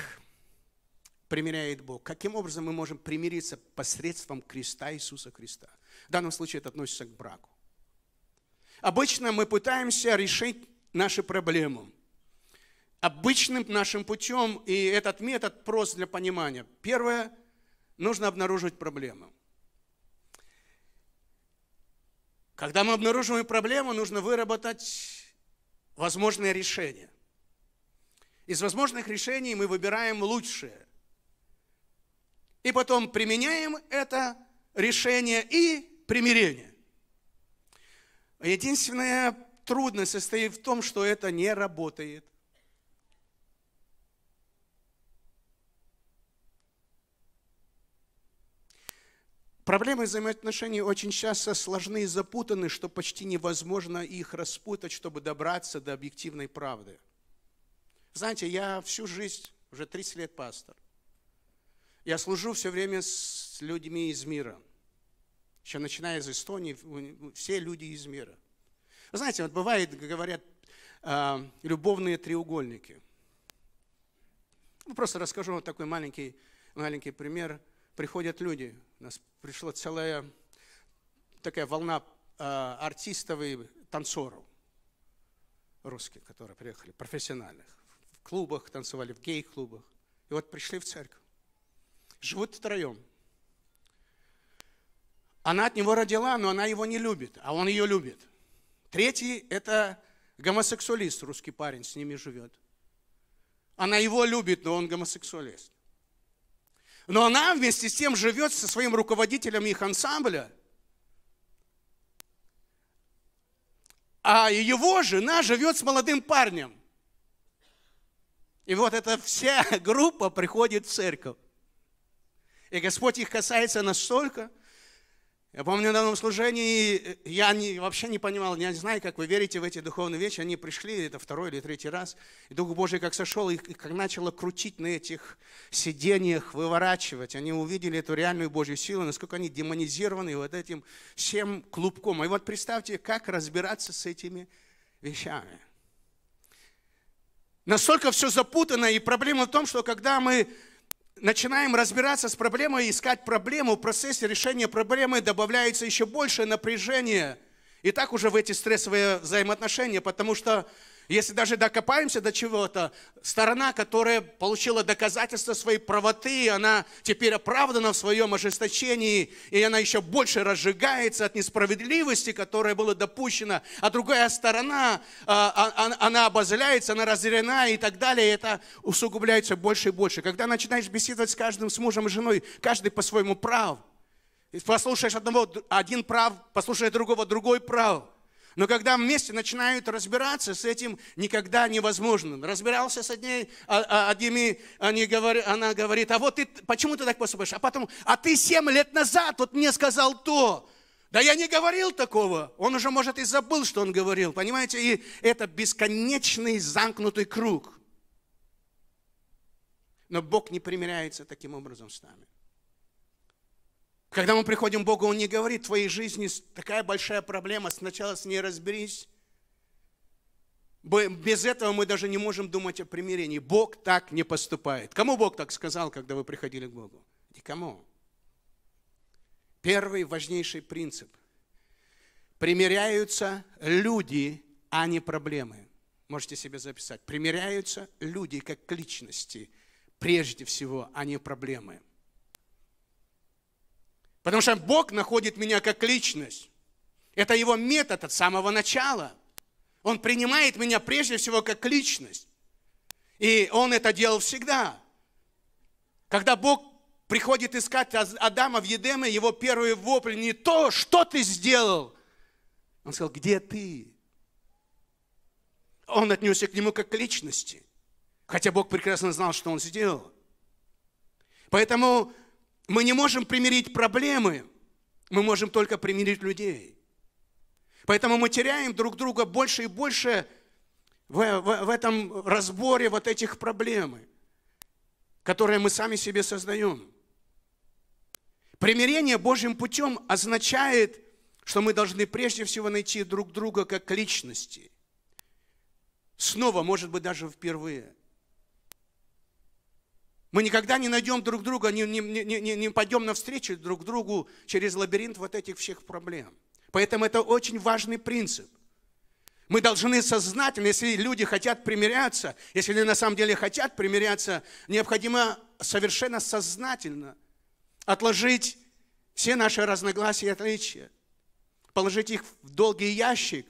примиряет Бог. Каким образом мы можем примириться посредством креста Иисуса Христа? В данном случае это относится к браку. Обычно мы пытаемся решить наши проблемы обычным нашим путем, и этот метод прост для понимания. Первое, нужно обнаруживать проблему. Когда мы обнаруживаем проблему, нужно выработать возможные решения. Из возможных решений мы выбираем лучшее и потом применяем это решение и примирение. Единственная трудность состоит в том, что это не работает. Проблемы взаимоотношений очень часто сложны и запутаны, что почти невозможно их распутать, чтобы добраться до объективной правды. Знаете, я всю жизнь, уже 30 лет пастор, я служу все время с людьми из мира. Еще начиная из Эстонии, все люди из мира. знаете, вот бывает, говорят, а, любовные треугольники. Ну, просто расскажу вот такой маленький, маленький пример. Приходят люди, у нас пришла целая такая волна а, артистов и танцоров русских, которые приехали, профессиональных. В клубах танцевали, в гей-клубах. И вот пришли в церковь живут втроем. Она от него родила, но она его не любит, а он ее любит. Третий – это гомосексуалист, русский парень, с ними живет. Она его любит, но он гомосексуалист. Но она вместе с тем живет со своим руководителем их ансамбля, а его жена живет с молодым парнем. И вот эта вся группа приходит в церковь. И Господь их касается настолько. Я помню, на одном служении э, я не, вообще не понимал, я не знаю, как вы верите в эти духовные вещи. Они пришли, это второй или третий раз. И Дух Божий как сошел, их как начало крутить на этих сидениях, выворачивать. Они увидели эту реальную Божью силу, насколько они демонизированы вот этим всем клубком. И вот представьте, как разбираться с этими вещами. Настолько все запутано, и проблема в том, что когда мы начинаем разбираться с проблемой, искать проблему, в процессе решения проблемы добавляется еще большее напряжение. И так уже в эти стрессовые взаимоотношения, потому что если даже докопаемся до чего-то, сторона, которая получила доказательство своей правоты, она теперь оправдана в своем ожесточении, и она еще больше разжигается от несправедливости, которая была допущена, а другая сторона, а, а, а, она обозляется, она разъярена и так далее, и это усугубляется больше и больше. Когда начинаешь беседовать с каждым, с мужем и женой, каждый по своему прав, послушаешь одного, один прав, послушаешь другого, другой прав – но когда вместе начинают разбираться с этим, никогда невозможно. Разбирался с одней, а, а одними, они говорят, она говорит, а вот ты, почему ты так поступаешь? А потом, а ты семь лет назад вот мне сказал то. Да я не говорил такого. Он уже, может, и забыл, что он говорил. Понимаете, и это бесконечный замкнутый круг. Но Бог не примиряется таким образом с нами. Когда мы приходим к Богу, Он не говорит, в твоей жизни такая большая проблема, сначала с ней разберись. Без этого мы даже не можем думать о примирении. Бог так не поступает. Кому Бог так сказал, когда вы приходили к Богу? Никому. Первый важнейший принцип. Примиряются люди, а не проблемы. Можете себе записать. Примиряются люди как личности, прежде всего, а не проблемы. Потому что Бог находит меня как личность. Это его метод от самого начала. Он принимает меня прежде всего как личность. И он это делал всегда. Когда Бог приходит искать Адама в Едеме, его первый вопль не то, что ты сделал. Он сказал, где ты? Он отнесся к нему как к личности. Хотя Бог прекрасно знал, что он сделал. Поэтому мы не можем примирить проблемы, мы можем только примирить людей. Поэтому мы теряем друг друга больше и больше в, в, в этом разборе вот этих проблем, которые мы сами себе создаем. Примирение Божьим путем означает, что мы должны прежде всего найти друг друга как личности. Снова, может быть, даже впервые – мы никогда не найдем друг друга, не, не, не, не пойдем навстречу друг другу через лабиринт вот этих всех проблем. Поэтому это очень важный принцип. Мы должны сознательно, если люди хотят примиряться, если они на самом деле хотят примиряться, необходимо совершенно сознательно отложить все наши разногласия и отличия, положить их в долгий ящик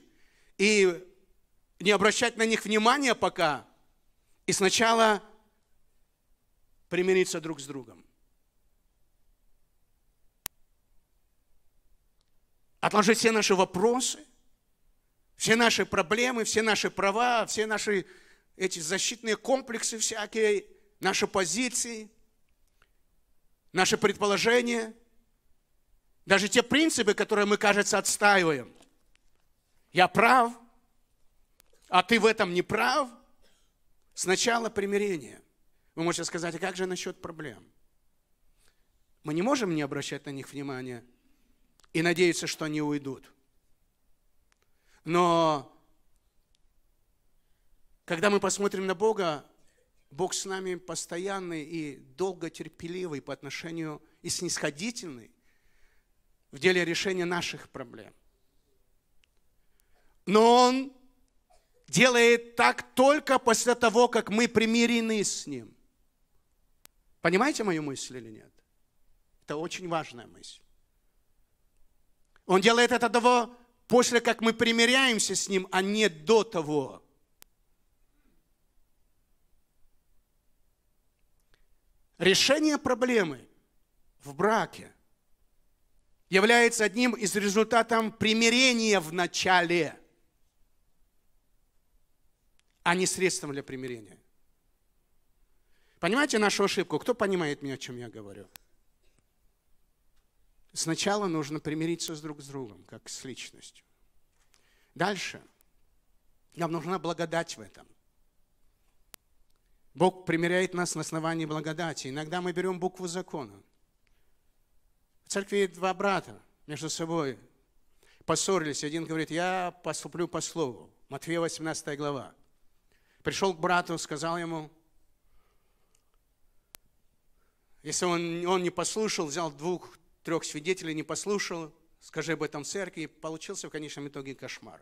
и не обращать на них внимания пока, и сначала примириться друг с другом. Отложить все наши вопросы, все наши проблемы, все наши права, все наши эти защитные комплексы всякие, наши позиции, наши предположения, даже те принципы, которые мы, кажется, отстаиваем. Я прав, а ты в этом не прав. Сначала примирение. Вы можете сказать, а как же насчет проблем? Мы не можем не обращать на них внимания и надеяться, что они уйдут. Но когда мы посмотрим на Бога, Бог с нами постоянный и долго терпеливый по отношению и снисходительный в деле решения наших проблем. Но Он делает так только после того, как мы примирены с Ним – Понимаете мою мысль или нет? Это очень важная мысль. Он делает это того, после как мы примиряемся с Ним, а не до того. Решение проблемы в браке является одним из результатов примирения в начале, а не средством для примирения. Понимаете нашу ошибку? Кто понимает меня, о чем я говорю? Сначала нужно примириться с друг с другом, как с личностью. Дальше. Нам нужна благодать в этом. Бог примиряет нас на основании благодати. Иногда мы берем букву закона. В церкви два брата между собой поссорились. Один говорит, я поступлю по слову. Матфея 18 глава. Пришел к брату, сказал ему, если он, он не послушал, взял двух-трех свидетелей, не послушал, скажи об этом в церкви, получился в конечном итоге кошмар.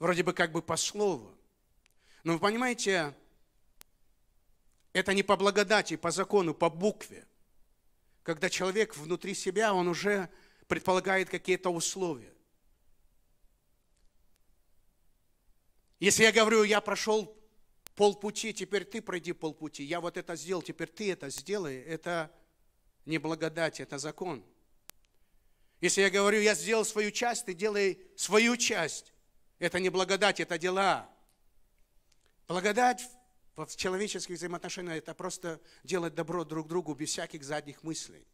Вроде бы как бы по слову. Но вы понимаете, это не по благодати, по закону, по букве. Когда человек внутри себя, он уже предполагает какие-то условия. Если я говорю, я прошел полпути, теперь ты пройди полпути, я вот это сделал, теперь ты это сделай, это не благодать, это закон. Если я говорю, я сделал свою часть, ты делай свою часть, это не благодать, это дела. Благодать в человеческих взаимоотношениях – это просто делать добро друг другу без всяких задних мыслей.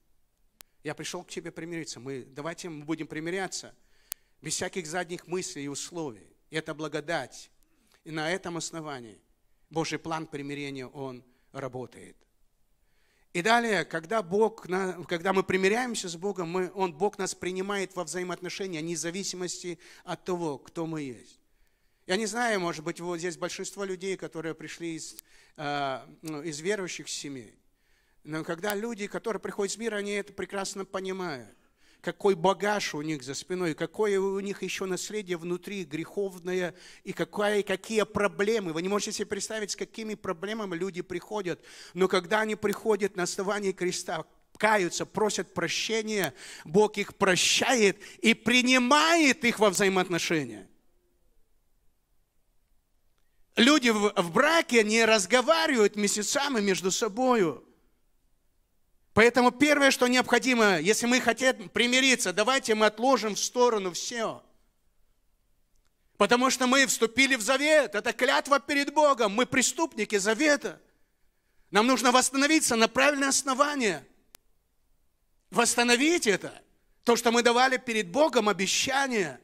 Я пришел к тебе примириться. Мы, давайте мы будем примиряться без всяких задних мыслей и условий. Это благодать. И на этом основании – Божий план примирения, он работает. И далее, когда, Бог, когда мы примиряемся с Богом, мы, Он, Бог нас принимает во взаимоотношения, независимости от того, кто мы есть. Я не знаю, может быть, вот здесь большинство людей, которые пришли из, э, ну, из верующих семей. Но когда люди, которые приходят с мира, они это прекрасно понимают какой багаж у них за спиной, какое у них еще наследие внутри греховное и какая, какие проблемы. Вы не можете себе представить, с какими проблемами люди приходят. Но когда они приходят на основании креста, каются, просят прощения, Бог их прощает и принимает их во взаимоотношения. Люди в, в браке не разговаривают месяцами между собой. Поэтому первое, что необходимо, если мы хотим примириться, давайте мы отложим в сторону все. Потому что мы вступили в завет. Это клятва перед Богом. Мы преступники завета. Нам нужно восстановиться на правильное основание. Восстановить это. То, что мы давали перед Богом обещание.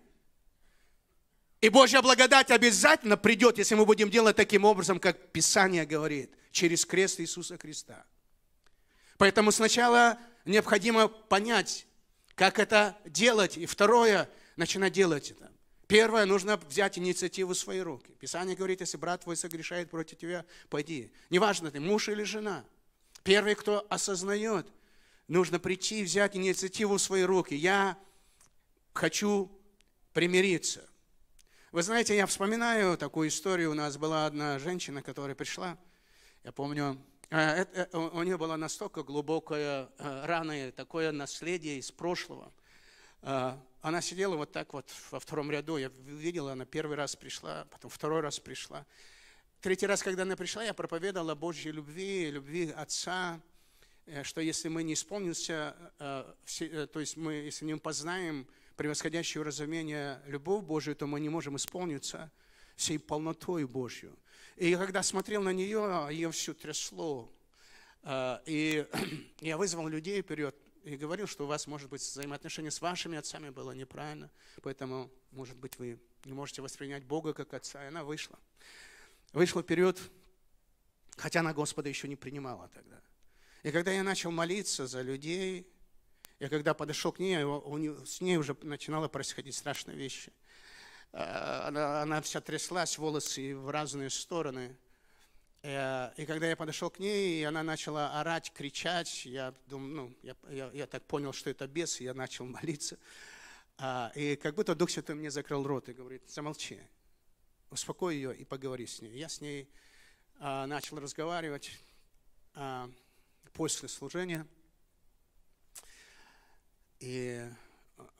И Божья благодать обязательно придет, если мы будем делать таким образом, как Писание говорит, через крест Иисуса Христа. Поэтому сначала необходимо понять, как это делать. И второе, начинать делать это. Первое, нужно взять инициативу в свои руки. Писание говорит, если брат твой согрешает против тебя, пойди. Неважно, ты муж или жена. Первый, кто осознает, нужно прийти и взять инициативу в свои руки. Я хочу примириться. Вы знаете, я вспоминаю такую историю. У нас была одна женщина, которая пришла. Я помню, а, э, у нее была настолько глубокая э, рана и такое наследие из прошлого. А, она сидела вот так вот во втором ряду. Я видела, она первый раз пришла, потом второй раз пришла. Третий раз, когда она пришла, я проповедовала Божьей любви, любви Отца, э, что если мы не исполнимся, то есть мы, если не познаем превосходящее разумение любовь Божию, то мы не можем исполниться всей полнотой Божью. И я когда смотрел на нее, ее все трясло. А, и я вызвал людей вперед и говорил, что у вас, может быть, взаимоотношения с вашими отцами было неправильно, поэтому, может быть, вы не можете воспринять Бога как отца. И она вышла. Вышла вперед, хотя она Господа еще не принимала тогда. И когда я начал молиться за людей, я когда подошел к ней, с ней уже начинало происходить страшные вещи – Э, она, она вся тряслась, волосы в разные стороны. Э, и когда я подошел к ней, и она начала орать, кричать, я, думаю, ну, я, я, я так понял, что это бес, и я начал молиться. А, и как будто Дух Святой мне закрыл рот и говорит, замолчи, успокой ее и поговори с ней. Я с ней а, начал разговаривать а, после служения. И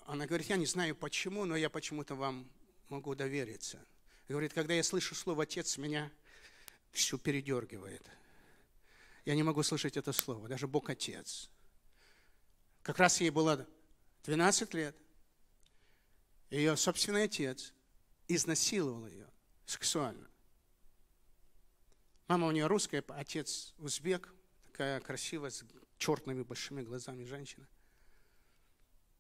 она говорит, я не знаю почему, но я почему-то вам могу довериться. Говорит, когда я слышу слово «отец», меня все передергивает. Я не могу слышать это слово, даже Бог Отец. Как раз ей было 12 лет. Ее собственный отец изнасиловал ее сексуально. Мама у нее русская, отец узбек, такая красивая, с черными большими глазами женщина.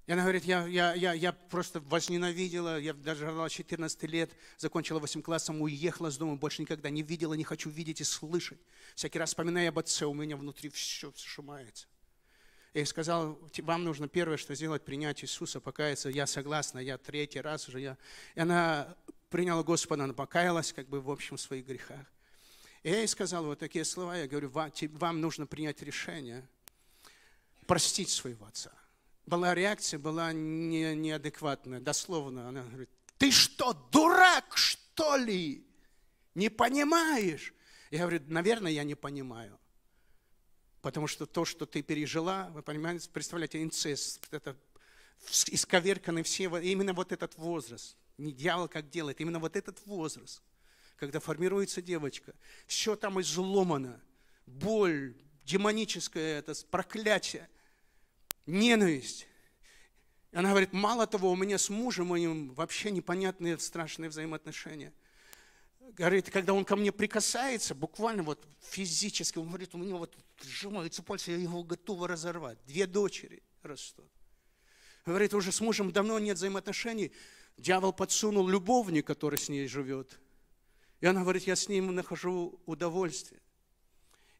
И она говорит, я, я, я, я просто возненавидела, я даже родилась 14 лет, закончила 8 классом, уехала с дома, больше никогда не видела, не хочу видеть и слышать. Всякий раз, вспоминая об отце, у меня внутри все сжимается. Я ей сказал, вам нужно первое, что сделать, принять Иисуса, покаяться. Я согласна, я третий раз уже. Я... И она приняла Господа, она покаялась как бы в общем в своих грехах. И я ей сказал вот такие слова, я говорю, вам нужно принять решение простить своего отца была реакция, была не, неадекватная, дословно. Она говорит, ты что, дурак, что ли? Не понимаешь? Я говорю, наверное, я не понимаю. Потому что то, что ты пережила, вы понимаете, представляете, инцест, это исковерканы все, именно вот этот возраст. Не дьявол как делает, именно вот этот возраст, когда формируется девочка. Все там изломано, боль, демоническое это, проклятие ненависть. Она говорит, мало того, у меня с мужем моим вообще непонятные страшные взаимоотношения. Говорит, когда он ко мне прикасается, буквально вот физически, он говорит, у меня вот сжимаются пальцы, я его готова разорвать. Две дочери растут. Говорит, уже с мужем давно нет взаимоотношений. Дьявол подсунул любовник, который с ней живет. И она говорит, я с ним нахожу удовольствие.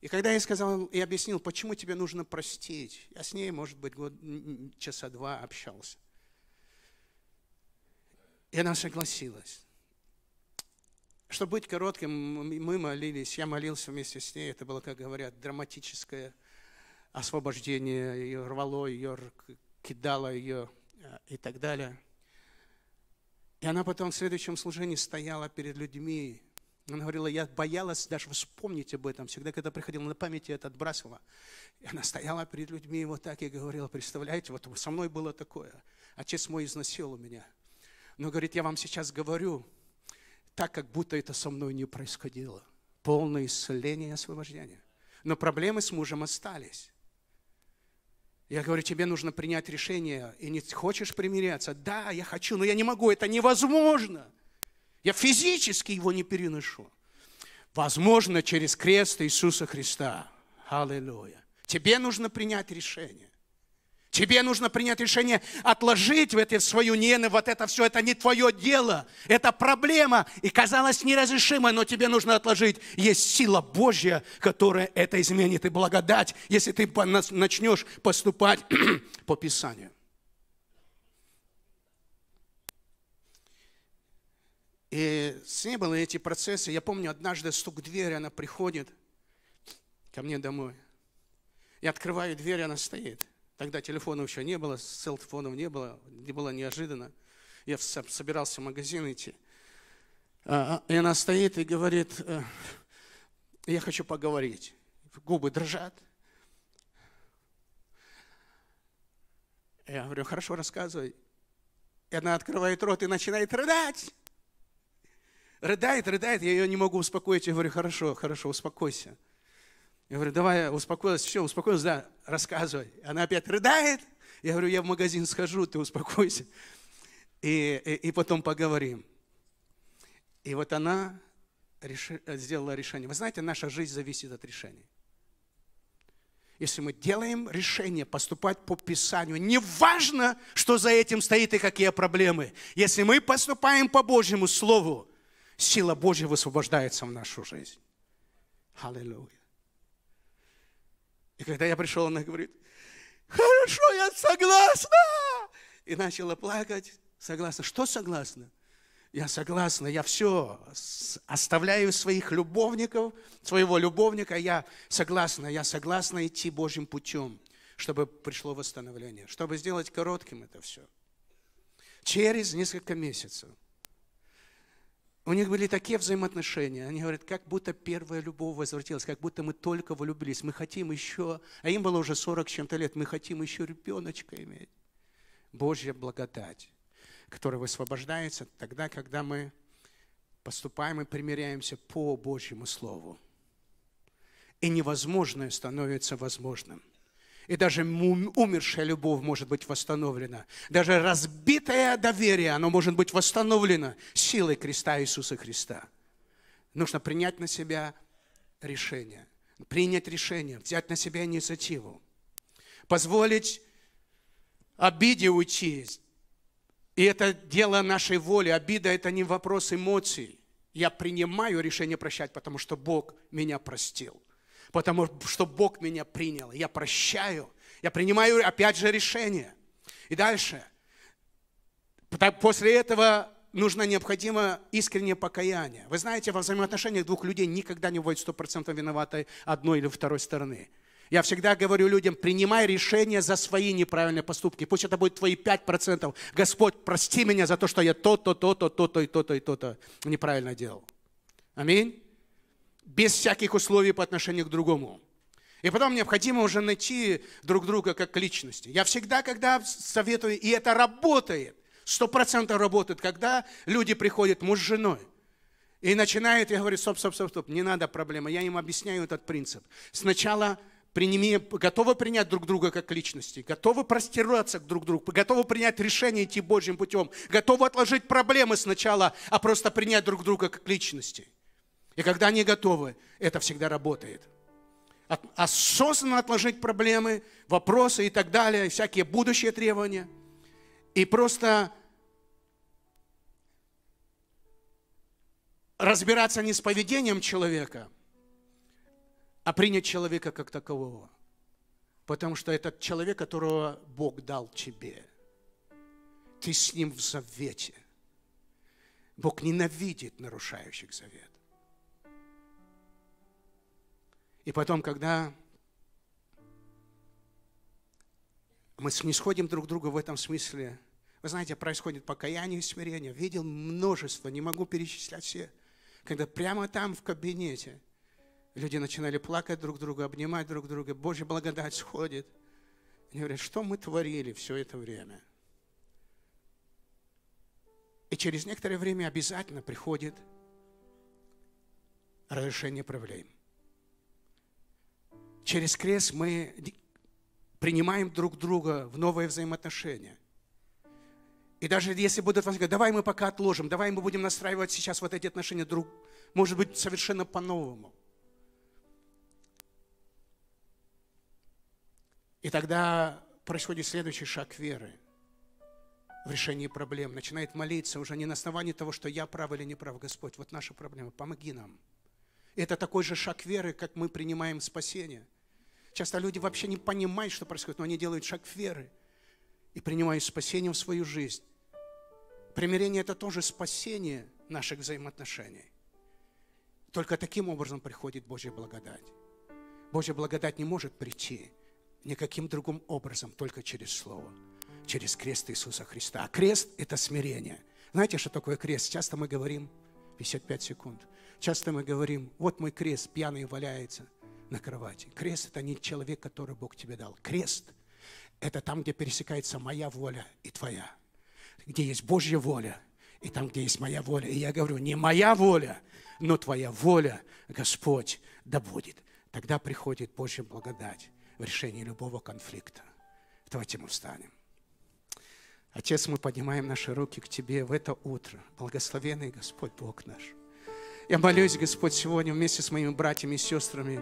И когда я сказал и объяснил, почему тебе нужно простить, я с ней, может быть, год, часа два общался. И она согласилась. Чтобы быть коротким, мы молились, я молился вместе с ней, это было, как говорят, драматическое освобождение, ее рвало, ее кидало, ее э, и так далее. И она потом в следующем служении стояла перед людьми, она говорила, я боялась даже вспомнить об этом. Всегда, когда приходила на память, я это отбрасывала. И она стояла перед людьми вот так и говорила, представляете, вот со мной было такое. Отец мой изнасиловал меня. Но, говорит, я вам сейчас говорю, так, как будто это со мной не происходило. Полное исцеление и освобождение. Но проблемы с мужем остались. Я говорю, тебе нужно принять решение, и не хочешь примиряться. Да, я хочу, но я не могу, это невозможно. Я физически его не переношу. Возможно, через крест Иисуса Христа. Аллилуйя. Тебе нужно принять решение. Тебе нужно принять решение отложить в это свою нены, вот это все, это не твое дело, это проблема, и казалось неразрешимой, но тебе нужно отложить. Есть сила Божья, которая это изменит, и благодать, если ты начнешь поступать по Писанию. И с ней были эти процессы. Я помню, однажды стук в дверь, она приходит ко мне домой. Я открываю дверь, она стоит. Тогда телефонов еще не было, селфонов не было, не было неожиданно. Я собирался в магазин идти. А, а, и она стоит и говорит, э, я хочу поговорить. Губы дрожат. Я говорю, хорошо, рассказывай. И она открывает рот и начинает рыдать рыдает, рыдает, я ее не могу успокоить. Я говорю, хорошо, хорошо, успокойся. Я говорю, давай, успокоилась, все, успокоилась, да, рассказывай. Она опять рыдает. Я говорю, я в магазин схожу, ты успокойся. И, и, и потом поговорим. И вот она реши, сделала решение. Вы знаете, наша жизнь зависит от решений. Если мы делаем решение поступать по Писанию, неважно, что за этим стоит и какие проблемы, если мы поступаем по Божьему Слову, сила Божья высвобождается в нашу жизнь. Аллилуйя. И когда я пришел, она говорит, хорошо, я согласна. И начала плакать. Согласна. Что согласна? Я согласна, я все оставляю своих любовников, своего любовника, я согласна, я согласна идти Божьим путем, чтобы пришло восстановление, чтобы сделать коротким это все. Через несколько месяцев у них были такие взаимоотношения. Они говорят, как будто первая любовь возвратилась, как будто мы только влюбились, мы хотим еще, а им было уже 40 с чем-то лет, мы хотим еще ребеночка иметь. Божья благодать, которая высвобождается тогда, когда мы поступаем и примиряемся по Божьему Слову. И невозможное становится возможным – и даже умершая любовь может быть восстановлена. Даже разбитое доверие, оно может быть восстановлено силой креста Иисуса Христа. Нужно принять на себя решение. Принять решение, взять на себя инициативу. Позволить обиде уйти. И это дело нашей воли. Обида – это не вопрос эмоций. Я принимаю решение прощать, потому что Бог меня простил потому что Бог меня принял. Я прощаю, я принимаю опять же решение. И дальше, после этого нужно необходимо искреннее покаяние. Вы знаете, во взаимоотношениях двух людей никогда не будет 100% виноватой одной или второй стороны. Я всегда говорю людям, принимай решение за свои неправильные поступки. Пусть это будет твои 5%. Господь, прости меня за то, что я то-то, то-то, то-то и то-то и то-то неправильно делал. Аминь без всяких условий по отношению к другому. И потом необходимо уже найти друг друга как личности. Я всегда, когда советую, и это работает, сто процентов работает, когда люди приходят муж с женой, и начинают, я говорю, стоп, стоп, стоп, стоп, не надо проблемы. Я им объясняю этот принцип. Сначала приними, готовы принять друг друга как личности, готовы простираться друг к другу, готовы принять решение идти Божьим путем, готовы отложить проблемы сначала, а просто принять друг друга как личности. И когда они готовы, это всегда работает. осознанно отложить проблемы, вопросы и так далее, всякие будущие требования. И просто разбираться не с поведением человека, а принять человека как такового. Потому что этот человек, которого Бог дал тебе, ты с ним в завете. Бог ненавидит нарушающих завет. И потом, когда мы не сходим друг друга в этом смысле, вы знаете, происходит покаяние и смирение. Видел множество, не могу перечислять все. Когда прямо там, в кабинете, люди начинали плакать друг друга, обнимать друг друга. Божья благодать сходит. Они говорят, что мы творили все это время? И через некоторое время обязательно приходит разрешение проблем. Через крест мы принимаем друг друга в новые взаимоотношения. И даже если будут говорить, давай мы пока отложим, давай мы будем настраивать сейчас вот эти отношения друг, может быть, совершенно по-новому. И тогда происходит следующий шаг веры в решении проблем. Начинает молиться уже не на основании того, что я прав или не прав, Господь, вот наша проблема, помоги нам. Это такой же шаг веры, как мы принимаем спасение – Часто люди вообще не понимают, что происходит, но они делают шаг веры и принимают спасение в свою жизнь. Примирение – это тоже спасение наших взаимоотношений. Только таким образом приходит Божья благодать. Божья благодать не может прийти никаким другим образом, только через Слово, через крест Иисуса Христа. А крест – это смирение. Знаете, что такое крест? Часто мы говорим, 55 секунд, часто мы говорим, вот мой крест, пьяный валяется – на кровати. Крест – это не человек, который Бог тебе дал. Крест – это там, где пересекается моя воля и твоя. Где есть Божья воля и там, где есть моя воля. И я говорю, не моя воля, но твоя воля, Господь, да будет. Тогда приходит Божья благодать в решении любого конфликта. Давайте мы встанем. Отец, мы поднимаем наши руки к Тебе в это утро. Благословенный Господь Бог наш. Я молюсь, Господь, сегодня вместе с моими братьями и сестрами.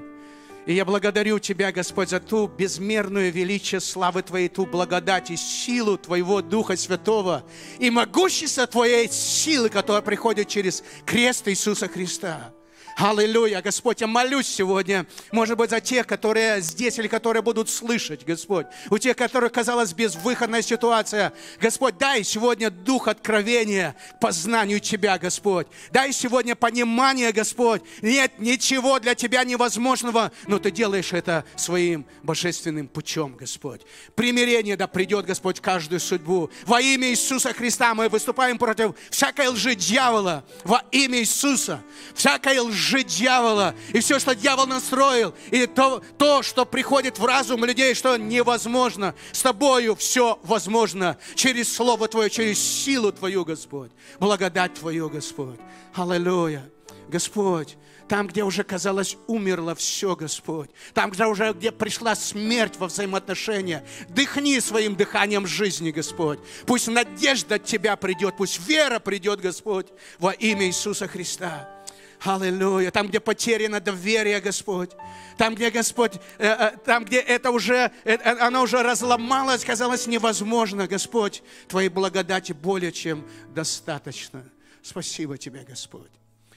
И я благодарю Тебя, Господь, за ту безмерную величие славы Твоей, ту благодать и силу Твоего Духа Святого и могущество Твоей силы, которая приходит через крест Иисуса Христа. Аллилуйя, Господь, я молюсь сегодня, может быть, за тех, которые здесь или которые будут слышать, Господь. У тех, которых казалась безвыходная ситуация. Господь, дай сегодня дух откровения к познанию Тебя, Господь. Дай сегодня понимание, Господь. Нет ничего для Тебя невозможного, но Ты делаешь это своим божественным путем, Господь. Примирение да придет, Господь, в каждую судьбу. Во имя Иисуса Христа мы выступаем против всякой лжи дьявола. Во имя Иисуса. Всякой лжи держи дьявола, и все, что дьявол настроил, и то, то, что приходит в разум людей, что невозможно, с тобою все возможно, через Слово Твое, через силу Твою, Господь, благодать Твою, Господь. Аллилуйя. Господь, там, где уже, казалось, умерло все, Господь. Там, где уже где пришла смерть во взаимоотношения. Дыхни своим дыханием жизни, Господь. Пусть надежда от Тебя придет, пусть вера придет, Господь, во имя Иисуса Христа. Аллилуйя. Там, где потеряно доверие, Господь. Там, где, Господь, э, э, там, где это уже, э, оно уже разломалось, казалось невозможно, Господь. Твоей благодати более чем достаточно. Спасибо Тебе, Господь.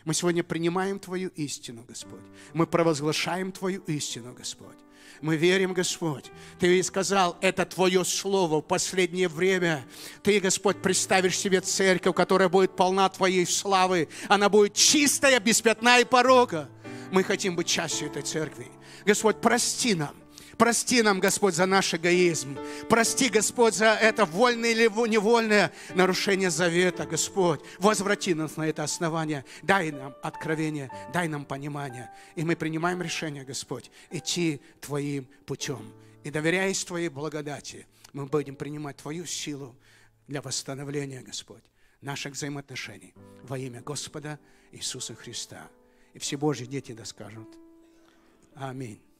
Мы сегодня принимаем Твою истину, Господь. Мы провозглашаем Твою истину, Господь. Мы верим, Господь. Ты сказал, это Твое Слово в последнее время. Ты, Господь, представишь себе церковь, которая будет полна Твоей славы. Она будет чистая, без пятна и порога. Мы хотим быть частью этой церкви. Господь, прости нам Прости нам, Господь, за наш эгоизм. Прости, Господь, за это вольное или невольное нарушение завета, Господь. Возврати нас на это основание. Дай нам откровение, дай нам понимание. И мы принимаем решение, Господь, идти Твоим путем. И доверяясь Твоей благодати, мы будем принимать Твою силу для восстановления, Господь, наших взаимоотношений во имя Господа Иисуса Христа. И все Божьи дети доскажут. Аминь.